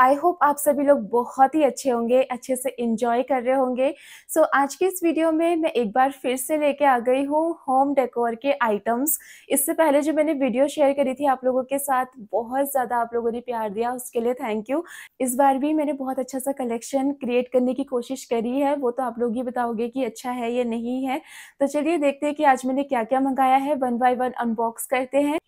I hope आप सभी लोग बहुत ही अच्छे होंगे अच्छे से इंजॉय कर रहे होंगे सो so, आज के इस वीडियो में मैं एक बार फिर से लेके आ गई हूँ होम डेकोर के आइटम्स इससे पहले जो मैंने वीडियो शेयर करी थी आप लोगों के साथ बहुत ज़्यादा आप लोगों ने प्यार दिया उसके लिए थैंक यू इस बार भी मैंने बहुत अच्छा सा कलेक्शन क्रिएट करने की कोशिश करी है वो तो आप लोग ही बताओगे कि अच्छा है या नहीं है तो चलिए देखते हैं कि आज मैंने क्या क्या मंगाया है वन बाई वन अनबॉक्स करते हैं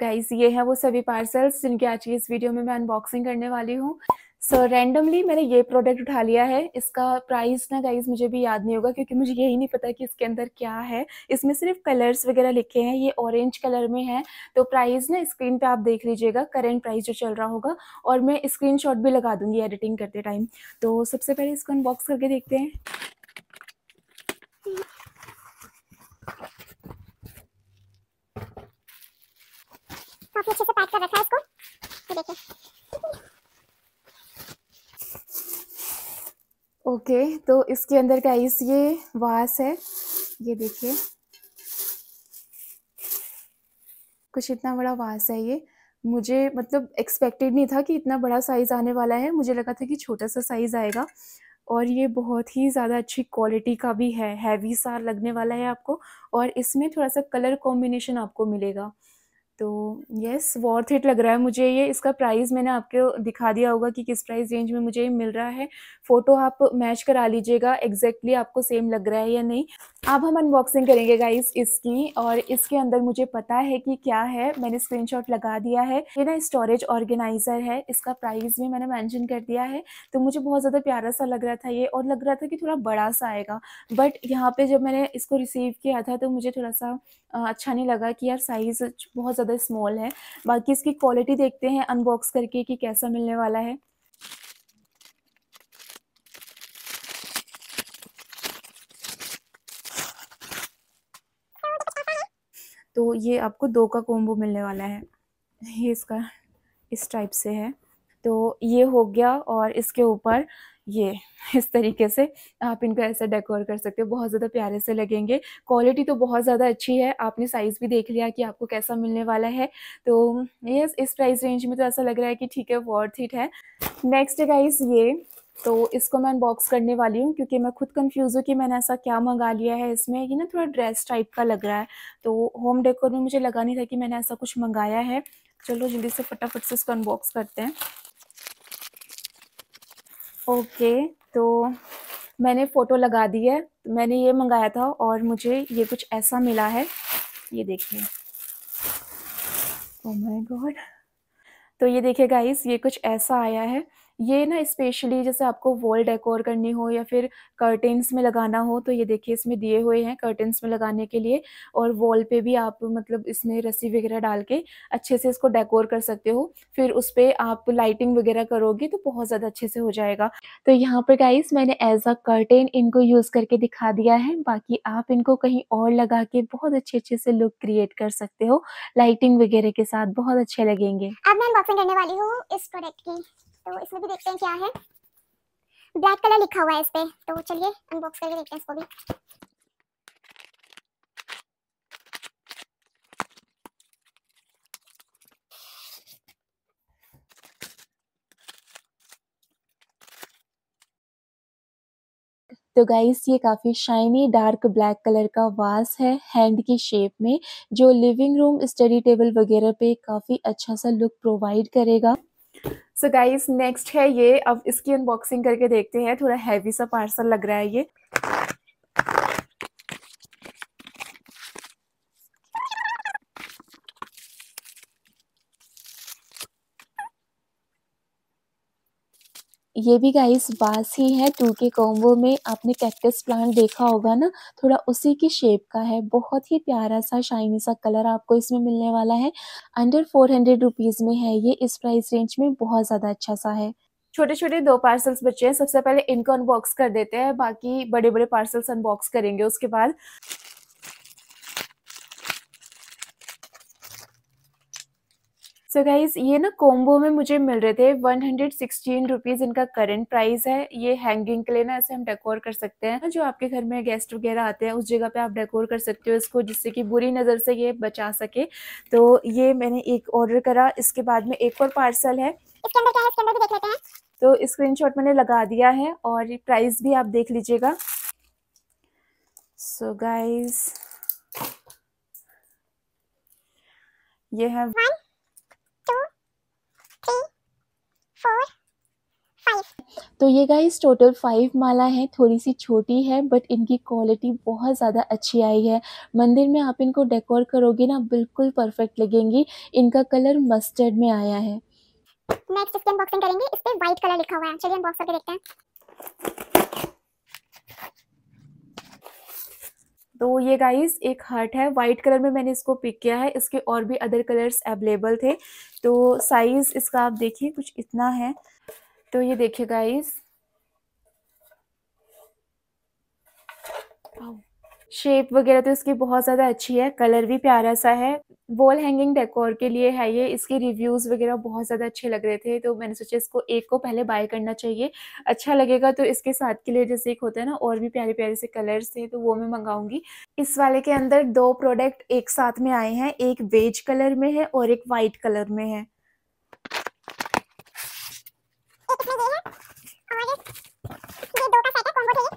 गाइज ये है वो सभी पार्सल्स जिनके आज की इस वीडियो में मैं अनबॉक्सिंग करने वाली हूँ सो so, रैंडमली मैंने ये प्रोडक्ट उठा लिया है इसका प्राइस ना गाइज मुझे भी याद नहीं होगा क्योंकि मुझे यही नहीं पता कि इसके अंदर क्या है इसमें सिर्फ कलर्स वगैरह लिखे हैं ये ऑरेंज कलर में है तो प्राइस ना स्क्रीन पे आप देख लीजिएगा करेंट प्राइस जो चल रहा होगा और मैं स्क्रीनशॉट भी लगा दूंगी एडिटिंग करते टाइम तो सबसे पहले इसको अनबॉक्स करके देखते हैं काफी अच्छे से पैक कर रखा है इसको ये देखिए ओके okay, तो इसके अंदर का इस ये वास है ये देखिए कुछ इतना बड़ा वास है ये मुझे मतलब एक्सपेक्टेड नहीं था कि इतना बड़ा साइज़ आने वाला है मुझे लगा था कि छोटा सा साइज़ आएगा और ये बहुत ही ज़्यादा अच्छी क्वालिटी का भी है हैवी सा लगने वाला है आपको और इसमें थोड़ा सा कलर कॉम्बिनेशन आपको मिलेगा तो यस वॉर्थ इट लग रहा है मुझे ये इसका प्राइस मैंने आपको दिखा दिया होगा कि किस प्राइस रेंज में मुझे ये मिल रहा है फ़ोटो आप मैच करा लीजिएगा एग्जैक्टली आपको सेम लग रहा है या नहीं अब हम अनबॉक्सिंग करेंगे गाइस इसकी और इसके अंदर मुझे पता है कि क्या है मैंने स्क्रीनशॉट लगा दिया है ये ना स्टोरेज ऑर्गेनाइज़र है इसका प्राइस भी मैंने मैंशन कर दिया है तो मुझे बहुत ज़्यादा प्यारा सा लग रहा था ये और लग रहा था कि थोड़ा बड़ा सा आएगा बट यहाँ पर जब मैंने इसको रिसीव किया था तो मुझे थोड़ा सा अच्छा नहीं लगा कि यार साइज़ बहुत ज़्यादा ज़्यादा स्मॉल है बाकी इसकी क्वालिटी देखते हैं अनबॉक्स करके कि कैसा मिलने वाला है तो ये आपको दो का कोम्बो मिलने वाला है ये इसका इस टाइप से है तो ये हो गया और इसके ऊपर ये इस तरीके से आप इनको ऐसे डेकोर कर सकते हो बहुत ज़्यादा प्यारे से लगेंगे क्वालिटी तो बहुत ज़्यादा अच्छी है आपने साइज़ भी देख लिया कि आपको कैसा मिलने वाला है तो ये इस प्राइस रेंज में तो ऐसा लग रहा है कि ठीक है वर्थ इट है नेक्स्ट गाइस ये तो इसको मैं अनबॉक्स करने वाली हूँ क्योंकि मैं खुद कंफ्यूज हूँ कि मैंने ऐसा क्या मंगा लिया है इसमें ये ना थोड़ा ड्रेस टाइप का लग रहा है तो होम डेकोर में मुझे लगा नहीं था कि मैंने ऐसा कुछ मंगाया है चलो जल्दी से फटाफट से इसको अनबॉक्स करते हैं ओके तो मैंने फ़ोटो लगा दी है मैंने ये मंगाया था और मुझे ये कुछ ऐसा मिला है ये देखिए ओह माय गॉड तो ये देखिए गाइस ये कुछ ऐसा आया है ये ना स्पेशली जैसे आपको वॉल डेकोर करनी हो या फिर कर्टेंस में लगाना हो तो ये देखिए इसमें दिए हुए हैं कर्टेंस में लगाने के लिए और वॉल पे भी आप मतलब इसमें रस्सी वगैरह डाल के अच्छे से इसको डेकोर कर सकते हो फिर उस पर आप लाइटिंग वगैरह करोगे तो बहुत ज़्यादा अच्छे से हो जाएगा तो यहाँ पर गाइस मैंने एज अ कर्टेन इनको यूज़ करके दिखा दिया है बाकी आप इनको कहीं और लगा के बहुत अच्छे अच्छे से लुक क्रिएट कर सकते हो लाइटिंग वगैरह के साथ बहुत अच्छे लगेंगे अब मैं करने वाली हूं इस प्रोडक्ट की तो इसमें भी देखते हैं क्या है ब्लैक कलर लिखा हुआ है इस पे तो चलिए अनबॉक्स करके देखते हैं इसको भी तो गाइस ये काफ़ी शाइनी डार्क ब्लैक कलर का वास है हैंड की शेप में जो लिविंग रूम स्टडी टेबल वगैरह पे काफ़ी अच्छा सा लुक प्रोवाइड करेगा सो गाइज नेक्स्ट है ये अब इसकी अनबॉक्सिंग करके देखते हैं थोड़ा हैवी सा पार्सल लग रहा है ये ये भी गाइस बास ही है टू के कॉम्बो में आपने कैक्टस प्लांट देखा होगा ना थोड़ा उसी की शेप का है बहुत ही प्यारा सा शाइनी सा कलर आपको इसमें मिलने वाला है अंडर फोर हंड्रेड रुपीज़ में है ये इस प्राइस रेंज में बहुत ज़्यादा अच्छा सा है छोटे छोटे दो पार्सल्स बचे हैं सबसे पहले इनको अनबॉक्स कर देते हैं बाकी बड़े बड़े पार्सल्स अनबॉक्स करेंगे उसके बाद सो so गाइज ये ना कॉम्बो में मुझे मिल रहे थे वन हंड्रेड सिक्सटीन रुपीज़ इनका करंट प्राइस है ये हैंगिंग के लिए ना ऐसे हम डेकोर कर सकते हैं हाँ, जो आपके घर में गेस्ट वगैरह आते हैं उस जगह पे आप डेकोर कर सकते हो इसको जिससे कि बुरी नज़र से ये बचा सके तो ये मैंने एक ऑर्डर करा इसके बाद में एक और पार्सल है तो स्क्रीन शॉट तो मैंने लगा दिया है और प्राइस भी आप देख लीजिएगा सो गाइज ये है तो ये गाइस टोटल फाइव माला है थोड़ी सी छोटी है बट इनकी क्वालिटी बहुत ज़्यादा अच्छी आई है मंदिर में आप इनको डेकोर करोगे ना बिल्कुल परफेक्ट लगेंगी इनका कलर मस्टर्ड में आया है तो ये गाइस एक हर्ट है वाइट कलर में मैंने इसको पिक किया है इसके और भी अदर कलर्स अवेलेबल थे तो साइज़ इसका आप देखिए कुछ इतना है तो ये देखिए गाइस शेप वगैरह तो इसकी बहुत ज़्यादा अच्छी है कलर भी प्यारा सा है वॉल हैंगिंग डेकोर के लिए है ये इसके रिव्यूज़ वगैरह बहुत ज़्यादा अच्छे लग रहे थे तो मैंने सोचा इसको एक को पहले बाय करना चाहिए अच्छा लगेगा तो इसके साथ के लिए जैसे एक होता है ना और भी प्यारे प्यारे से कलर्स थे तो वो मैं मंगाऊंगी इस वाले के अंदर दो प्रोडक्ट एक साथ में आए हैं एक वेज कलर में है और एक वाइट कलर में है इसमें तो ये और ये दो का सेट है कॉम्बो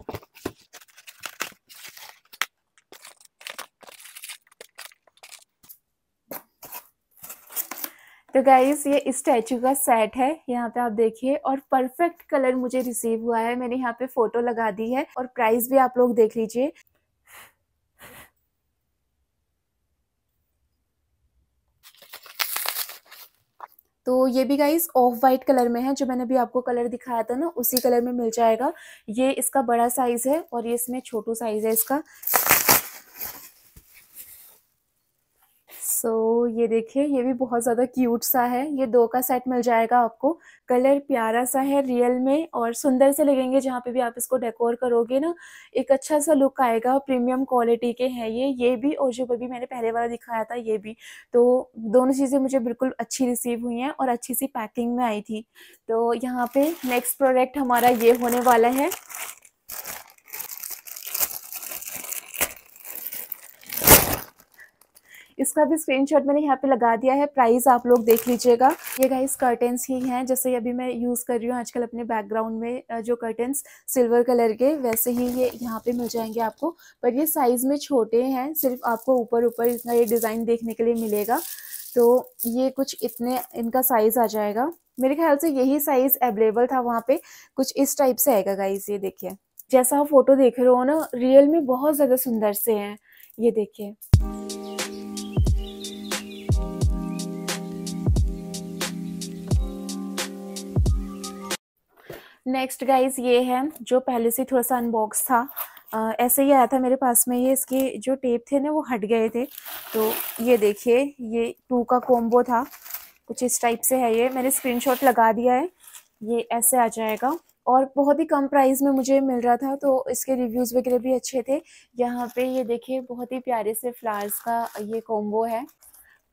तो गाइज ये स्टैचू का सेट है यहाँ पे आप देखिए और परफेक्ट कलर मुझे रिसीव हुआ है मैंने यहाँ पे फोटो लगा दी है और प्राइस भी आप लोग देख लीजिए तो ये भी गाइस ऑफ वाइट कलर में है जो मैंने अभी आपको कलर दिखाया था ना उसी कलर में मिल जाएगा ये इसका बड़ा साइज़ है और ये इसमें छोटू साइज़ है इसका तो ये देखिए ये भी बहुत ज़्यादा क्यूट सा है ये दो का सेट मिल जाएगा आपको कलर प्यारा सा है रियल में और सुंदर से लगेंगे जहाँ पे भी आप इसको डेकोर करोगे ना एक अच्छा सा लुक आएगा प्रीमियम क्वालिटी के हैं ये ये भी और जो अभी मैंने पहले वाला दिखाया था ये भी तो दोनों चीज़ें मुझे बिल्कुल अच्छी रिसीव हुई हैं और अच्छी सी पैकिंग में आई थी तो यहाँ पर नेक्स्ट प्रोडक्ट हमारा ये होने वाला है इसका भी स्क्रीनशॉट मैंने यहाँ पे लगा दिया है प्राइस आप लोग देख लीजिएगा ये गाइस कर्टेंस ही हैं जैसे अभी मैं यूज़ कर रही हूँ आजकल अपने बैकग्राउंड में जो कर्टेंस सिल्वर कलर के वैसे ही ये यहाँ पे मिल जाएंगे आपको पर ये साइज़ में छोटे हैं सिर्फ आपको ऊपर ऊपर इसका ये डिज़ाइन देखने के लिए मिलेगा तो ये कुछ इतने इनका साइज़ आ जाएगा मेरे ख्याल से यही साइज़ अवेलेबल था वहाँ पे कुछ इस टाइप से आएगा गाइज ये देखिए जैसा आप फोटो देख रहे हो ना रियल में बहुत ज़्यादा सुंदर से हैं ये देखिए नेक्स्ट गाइज ये है जो पहले से थोड़ा सा अनबॉक्स था आ, ऐसे ही आया था मेरे पास में ये इसके जो टेप थे ना वो हट गए थे तो ये देखिए ये टू का कॉम्बो था कुछ इस टाइप से है ये मैंने स्क्रीनशॉट लगा दिया है ये ऐसे आ जाएगा और बहुत ही कम प्राइस में मुझे मिल रहा था तो इसके रिव्यूज़ वगैरह भी अच्छे थे यहाँ पे ये देखिए बहुत ही प्यारे से फ्लावर्स का ये कॉम्बो है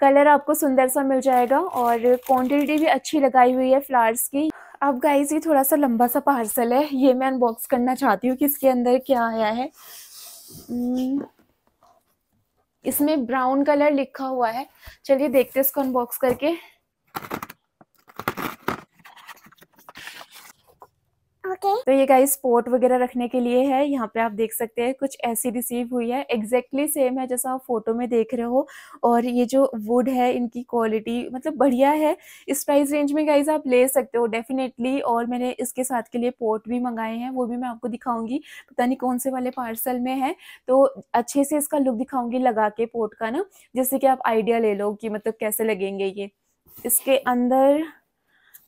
कलर आपको सुंदर सा मिल जाएगा और क्वांटिटी भी अच्छी लगाई हुई है फ्लावर्स की अब गाइज ये थोड़ा सा लंबा सा पार्सल है ये मैं अनबॉक्स करना चाहती हूँ कि इसके अंदर क्या आया है hmm. इसमें ब्राउन कलर लिखा हुआ है चलिए देखते हैं इसको अनबॉक्स करके ओके तो ये गाइस पोर्ट वगैरह रखने के लिए है यहाँ पे आप देख सकते हैं कुछ ऐसी रिसीव हुई है एग्जैक्टली सेम है जैसा आप फोटो में देख रहे हो और ये जो वुड है इनकी क्वालिटी मतलब बढ़िया है इस प्राइस रेंज में गाइज आप ले सकते हो डेफिनेटली और मैंने इसके साथ के लिए पोर्ट भी मंगाए हैं वो भी मैं आपको दिखाऊंगी पता नहीं कौन से वाले पार्सल में है तो अच्छे से इसका लुक दिखाऊंगी लगा के पोर्ट का ना जिससे कि आप आइडिया ले लो कि मतलब कैसे लगेंगे ये इसके अंदर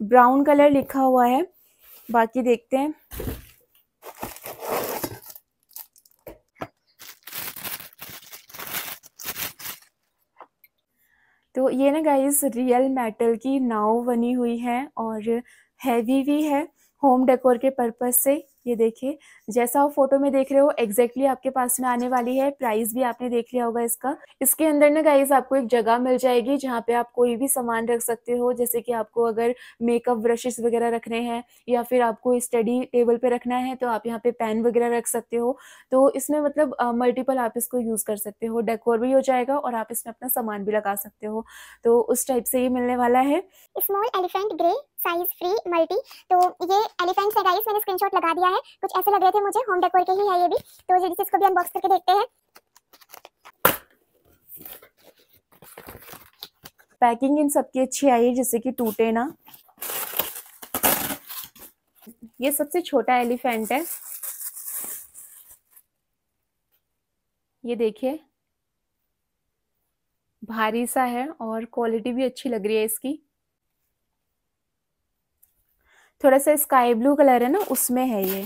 ब्राउन कलर लिखा हुआ है बाकी देखते हैं तो ये ना गाइस रियल मेटल की नाव बनी हुई है और हैवी भी है होम डेकोर के पर्पज से ये देखिए जैसा आप फोटो में देख रहे हो एग्जैक्टली आपके पास में आने वाली है प्राइस भी आपने देख लिया होगा इसका इसके अंदर ना गाइज आपको एक जगह मिल जाएगी जहाँ पे आप कोई भी सामान रख सकते हो जैसे कि आपको अगर मेकअप ब्रशेस वगैरह रखने हैं या फिर आपको स्टडी टेबल पे रखना है तो आप यहाँ पे पेन वगैरह रख सकते हो तो इसमें मतलब मल्टीपल आप इसको यूज़ कर सकते हो डेकोर भी हो जाएगा और आप इसमें अपना सामान भी लगा सकते हो तो उस टाइप से ये मिलने वाला है small elephant grey size free multi तो ये एलिफेंट्स है गाइस मैंने स्क्रीनशॉट लगा दिया है कुछ ऐसे लग रहे थे मुझे होम डेकोर के ही है ये भी तो जल्दी से इसको भी अनबॉक्स करके देखते हैं पैकिंग इन सबकी अच्छी आई है जैसे कि टूटे ना ये सबसे छोटा एलिफेंट है ये देखिए भारी सा है और क्वालिटी भी अच्छी लग रही है इसकी थोड़ा सा स्काई ब्लू कलर है ना उसमें है ये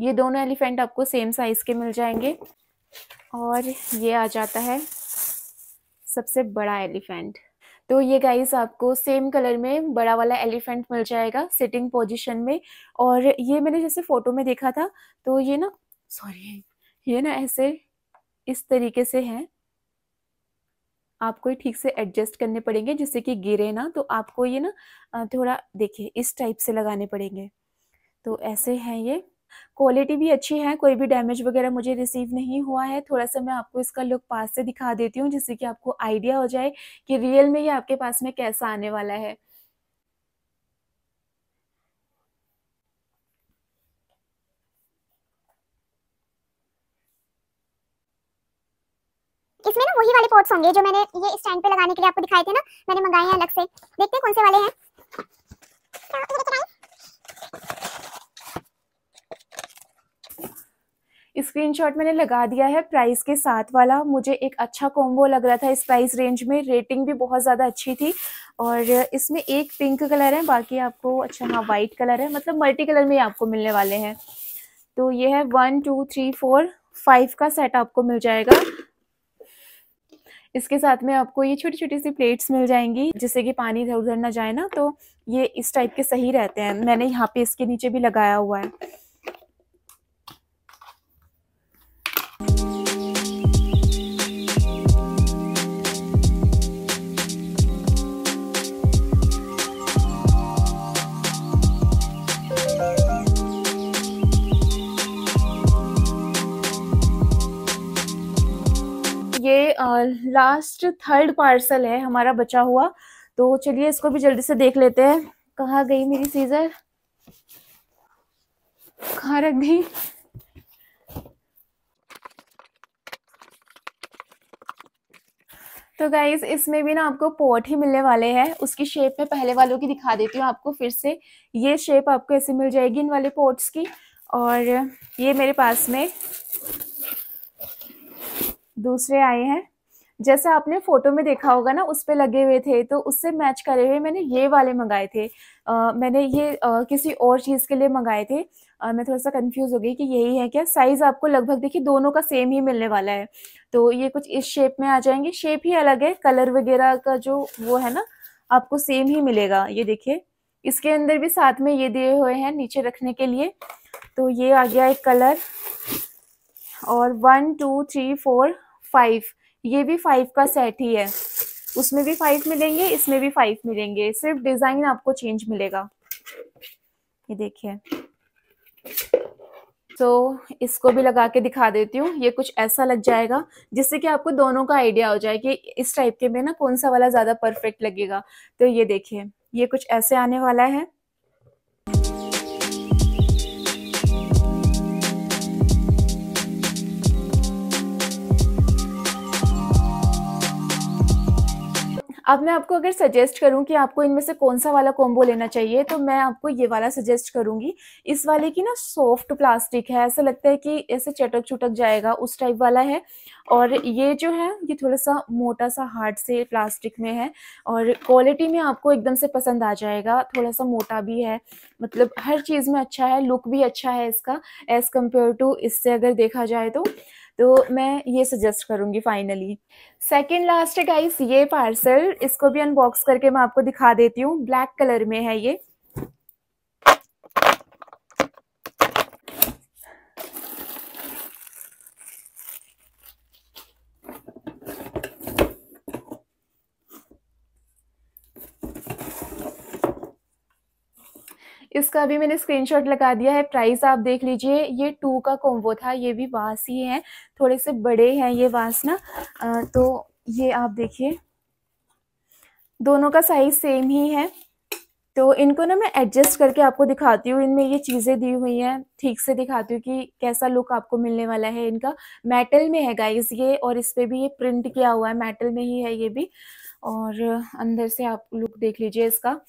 ये दोनों एलिफेंट आपको सेम साइज के मिल जाएंगे और ये आ जाता है सबसे बड़ा एलिफेंट तो ये गाइस आपको सेम कलर में बड़ा वाला एलिफेंट मिल जाएगा सिटिंग पोजीशन में और ये मैंने जैसे फोटो में देखा था तो ये ना सॉरी ये ना ऐसे इस तरीके से है आपको ये ठीक से एडजस्ट करने पड़ेंगे जिससे कि गिरे ना तो आपको ये ना थोड़ा देखिए इस टाइप से लगाने पड़ेंगे तो ऐसे हैं ये क्वालिटी भी अच्छी है कोई भी डैमेज वगैरह मुझे रिसीव नहीं हुआ है थोड़ा सा मैं आपको इसका लुक पास से दिखा देती हूँ जिससे कि आपको आइडिया हो जाए कि रियल में ये आपके पास में कैसा आने वाला है इसमें ना वही वाले पॉट्स होंगे जो मैंने ये स्टैंड पे लगाने के लिए आपको दिखाए थे ना मैंने मंगाए हैं अलग से देखते हैं कौन से वाले हैं स्क्रीनशॉट मैंने लगा दिया है प्राइस के साथ वाला मुझे एक अच्छा कॉम्बो लग रहा था इस प्राइस रेंज में रेटिंग भी बहुत ज़्यादा अच्छी थी और इसमें एक पिंक कलर है बाकी आपको अच्छा हाँ वाइट कलर है मतलब मल्टी कलर में आपको मिलने वाले हैं तो ये है one two three four five का सेट आपको मिल जाएगा इसके साथ में आपको ये छोटी छोटी सी प्लेट्स मिल जाएंगी जिससे कि पानी इधर उधर ना जाए ना तो ये इस टाइप के सही रहते हैं मैंने यहाँ पे इसके नीचे भी लगाया हुआ है लास्ट थर्ड पार्सल है हमारा बचा हुआ तो चलिए इसको भी जल्दी से देख लेते हैं कहा गई मेरी सीजर कहा रख गई तो गाइज इसमें भी ना आपको पोर्ट ही मिलने वाले हैं उसकी शेप में पहले वालों की दिखा देती हूँ आपको फिर से ये शेप आपको ऐसे मिल जाएगी इन वाले पोर्ट्स की और ये मेरे पास में दूसरे आए हैं जैसा आपने फोटो में देखा होगा ना उस पर लगे हुए थे तो उससे मैच करे हुए मैंने ये वाले मंगाए थे आ, मैंने ये आ, किसी और चीज़ के लिए मंगाए थे आ, मैं थोड़ा सा कंफ्यूज हो गई कि यही है क्या साइज़ आपको लगभग देखिए दोनों का सेम ही मिलने वाला है तो ये कुछ इस शेप में आ जाएंगे शेप ही अलग है कलर वगैरह का जो वो है ना आपको सेम ही मिलेगा ये देखिए इसके अंदर भी साथ में ये दिए हुए हैं नीचे रखने के लिए तो ये आ गया एक कलर और one two three four five ये भी फाइव का सेट ही है उसमें भी फाइव मिलेंगे इसमें भी फाइव मिलेंगे सिर्फ डिजाइन आपको चेंज मिलेगा ये देखिए तो इसको भी लगा के दिखा देती हूँ ये कुछ ऐसा लग जाएगा जिससे कि आपको दोनों का आइडिया हो जाए कि इस टाइप के में ना कौन सा वाला ज़्यादा परफेक्ट लगेगा तो ये देखिए ये कुछ ऐसे आने वाला है अब मैं आपको अगर सजेस्ट करूं कि आपको इनमें से कौन सा वाला कॉम्बो लेना चाहिए तो मैं आपको ये वाला सजेस्ट करूंगी इस वाले की ना सॉफ्ट प्लास्टिक है ऐसा लगता है कि ऐसे चटक चुटक जाएगा उस टाइप वाला है और ये जो है ये थोड़ा सा मोटा सा हार्ड से प्लास्टिक में है और क्वालिटी में आपको एकदम से पसंद आ जाएगा थोड़ा सा मोटा भी है मतलब हर चीज़ में अच्छा है लुक भी अच्छा है इसका एज़ कम्पेयर टू इससे अगर देखा जाए तो तो मैं ये सजेस्ट करूँगी फाइनली सेकेंड लास्ट है गाइस ये पार्सल इसको भी अनबॉक्स करके मैं आपको दिखा देती हूँ ब्लैक कलर में है ये इसका भी मैंने स्क्रीनशॉट लगा दिया है प्राइस आप देख लीजिए ये टू का कॉम्बो था ये भी वास ही है थोड़े से बड़े हैं ये वास ना तो ये आप देखिए दोनों का साइज सेम ही है तो इनको ना मैं एडजस्ट करके आपको दिखाती हूँ इनमें ये चीज़ें दी हुई हैं ठीक से दिखाती हूँ कि कैसा लुक आपको मिलने वाला है इनका मेटल में है गाइस ये और इस पर भी ये प्रिंट किया हुआ है मेटल में ही है ये भी और अंदर से आप लुक देख लीजिए इसका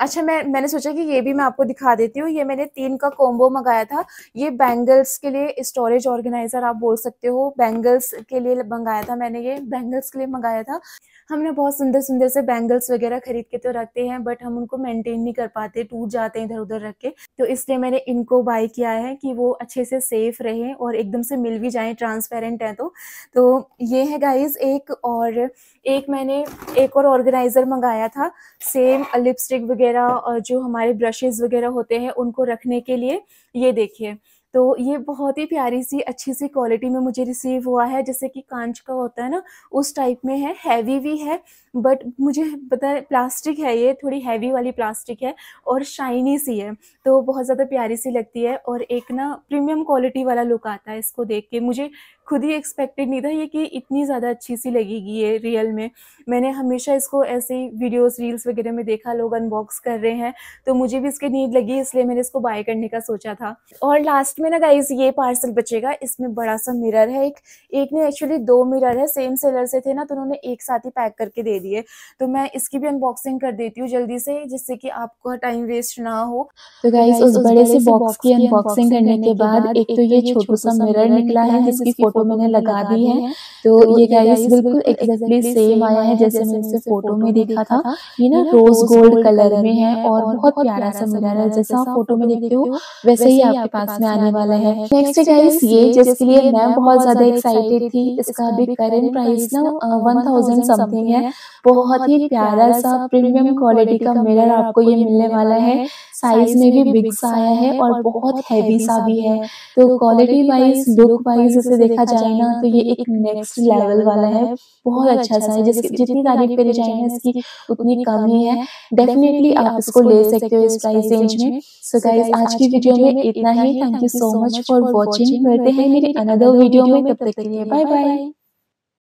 अच्छा मैं मैंने सोचा कि ये भी मैं आपको दिखा देती हूँ ये मैंने तीन का कॉम्बो मंगाया था ये बैंगल्स के लिए स्टोरेज ऑर्गेनाइजर आप बोल सकते हो बैंगल्स के लिए मंगाया था मैंने ये बैंगल्स के लिए मंगाया था हमने बहुत सुंदर सुंदर से बैंगल्स वगैरह खरीद के तो रखते हैं बट हम उनको मेंटेन नहीं कर पाते टूट जाते हैं इधर उधर रख के तो इसलिए मैंने इनको बाय किया है कि वो अच्छे से सेफ रहे और एकदम से मिल भी जाए ट्रांसपेरेंट है तो तो ये है गाइज एक और एक मैंने एक और ऑर्गेनाइज़र मंगाया था सेम लिपस्टिक वगैरह और जो हमारे ब्रशेज़ वगैरह होते हैं उनको रखने के लिए ये देखिए तो ये बहुत ही प्यारी सी अच्छी सी क्वालिटी में मुझे रिसीव हुआ है जैसे कि कांच का होता है ना उस टाइप में है हैवी भी है बट मुझे पता है प्लास्टिक है ये थोड़ी हैवी वाली प्लास्टिक है और शाइनी सी है तो बहुत ज़्यादा प्यारी सी लगती है और एक ना प्रीमियम क्वालिटी वाला लुक आता है इसको देख के मुझे खुद ही एक्सपेक्टेड नहीं था ये कि इतनी ज़्यादा अच्छी सी लगेगी ये रियल में मैंने हमेशा इसको ऐसे ही वीडियोज़ रील्स वगैरह में देखा लोग अनबॉक्स कर रहे हैं तो मुझे भी इसकी नीड लगी इसलिए मैंने इसको बाय करने का सोचा था और लास्ट में ना गाइज ये पार्सल बचेगा इसमें बड़ा सा मिरर है एक एक ने एक्चुअली दो मिरर है सेम सेलर से थे ना तो उन्होंने एक साथ ही पैक करके दे दिया दिए तो मैं इसकी भी अनबॉक्सिंग कर देती हूँ जल्दी से जिससे कि आपको टाइम वेस्ट ना हो तो गाइस तो उस बड़े से बॉक्स की अनबॉक्सिंग करने के बाद एक तो, तो ये छोटा सा मिरर निकला है जिसकी फोटो मैंने लगा दी है तो, तो ये गाइस बिल्कुल एग्जैक्टली सेम आया है जैसे मैंने फोटो में देखा था ये ना रोज गोल्ड कलर में है और बहुत प्यारा सा मिरर है जैसा आप फोटो में देखते हो वैसे ही आपके पास में आने वाला है नेक्स्ट गाइस ये जिसके लिए मैं बहुत ज्यादा एक्साइटेड थी इसका भी करेंट प्राइस ना वन थाउजेंड समथिंग है बहुत ही प्यारा सा प्रीमियम क्वालिटी का मिरर आपको ये मिलने वाला है साइज में भी बिग सा आया है और बहुत हैवी सा भी है तो क्वालिटी वाइज लुक वाइज इसे देखा जाए ना तो ये एक नेक्स्ट लेवल वाला है बहुत अच्छा सा है जिसकी जितनी तारीफ करी जाए ना इसकी उतनी कम ही है डेफिनेटली आप इसको ले सकते हो इस प्राइस रेंज में सो गाइज आज की वीडियो में इतना ही thank you so much for watching मिलते हैं मेरे अनदर वीडियो में तब तक के लिए बाय बाय